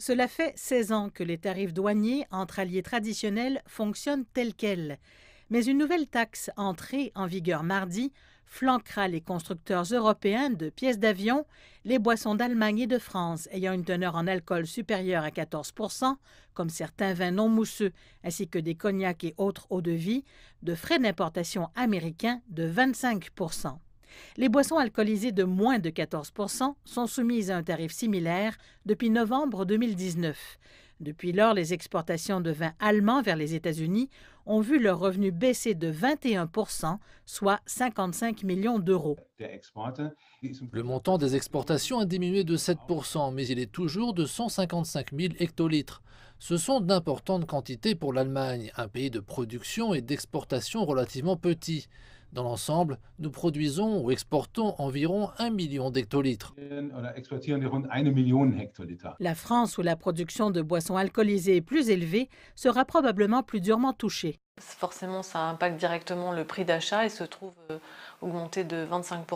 Cela fait 16 ans que les tarifs douaniers entre alliés traditionnels fonctionnent tels quels. Mais une nouvelle taxe entrée en vigueur mardi flanquera les constructeurs européens de pièces d'avion, les boissons d'Allemagne et de France ayant une teneur en alcool supérieure à 14 comme certains vins non mousseux, ainsi que des cognacs et autres eaux de vie, de frais d'importation américains de 25 les boissons alcoolisées de moins de 14 sont soumises à un tarif similaire depuis novembre 2019. Depuis lors, les exportations de vins allemands vers les États-Unis ont vu leur revenu baisser de 21 soit 55 millions d'euros. Le montant des exportations a diminué de 7 mais il est toujours de 155 000 hectolitres. Ce sont d'importantes quantités pour l'Allemagne, un pays de production et d'exportation relativement petit. Dans l'ensemble, nous produisons ou exportons environ 1 million d'hectolitres. La France, où la production de boissons alcoolisées est plus élevée, sera probablement plus durement touchée. Forcément, ça impacte directement le prix d'achat et se trouve euh, augmenté de 25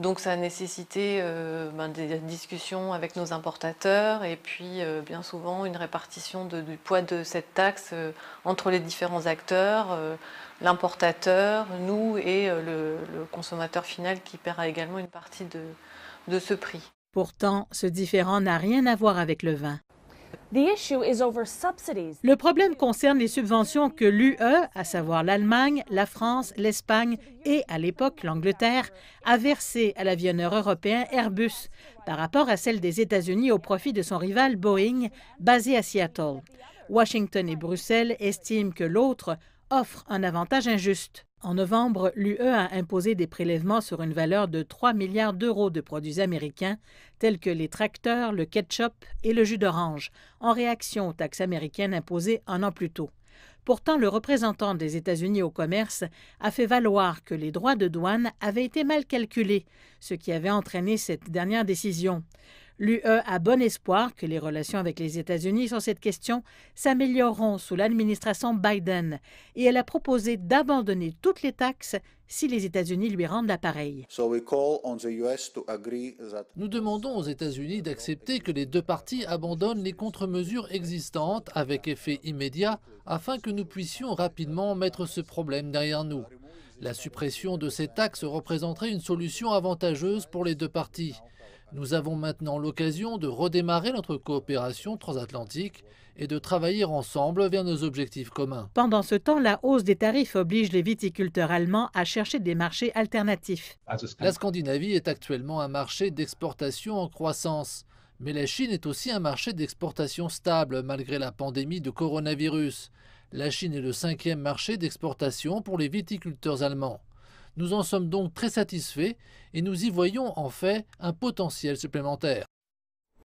donc ça a nécessité euh, ben, des discussions avec nos importateurs et puis euh, bien souvent une répartition du poids de cette taxe euh, entre les différents acteurs, l'importateur, nous et le, consommateur final qui paiera également une partie de, de ce prix. Pourtant, ce différent n'a rien à voir avec le vin. Le problème concerne les subventions que l'UE, à savoir l'Allemagne, la France, l'Espagne et, à l'époque, l'Angleterre, a versées à l'avionneur européen Airbus par rapport à celle des États-Unis au profit de son rival Boeing, basé à Seattle. Washington et Bruxelles estiment que l'autre offre un avantage injuste. En novembre, l'UE a imposé des prélèvements sur une valeur de 3 milliards d'euros de produits américains tels que les tracteurs, le ketchup et le jus d'orange, en réaction aux taxes américaines imposées un an plus tôt. Pourtant, le représentant des États-Unis au commerce a fait valoir que les droits de douane avaient été mal calculés, ce qui avait entraîné cette dernière décision. L'UE a bon espoir que les relations avec les États-Unis sur cette question s'amélioreront sous l'administration Biden et elle a proposé d'abandonner toutes les taxes si les États-Unis lui rendent l'appareil. Nous demandons aux États-Unis d'accepter que les deux parties abandonnent les contre-mesures existantes avec effet immédiat afin que nous puissions rapidement mettre ce problème derrière nous. La suppression de ces taxes représenterait une solution avantageuse pour les deux parties. Nous avons maintenant l'occasion de redémarrer notre coopération transatlantique et de travailler ensemble vers nos objectifs communs. Pendant ce temps, la hausse des tarifs oblige les viticulteurs allemands à chercher des marchés alternatifs. La Scandinavie est actuellement un marché d'exportation en croissance. Mais la Chine est aussi un marché d'exportation stable malgré la pandémie de coronavirus. La Chine est le cinquième marché d'exportation pour les viticulteurs allemands. Nous en sommes donc très satisfaits et nous y voyons en fait un potentiel supplémentaire.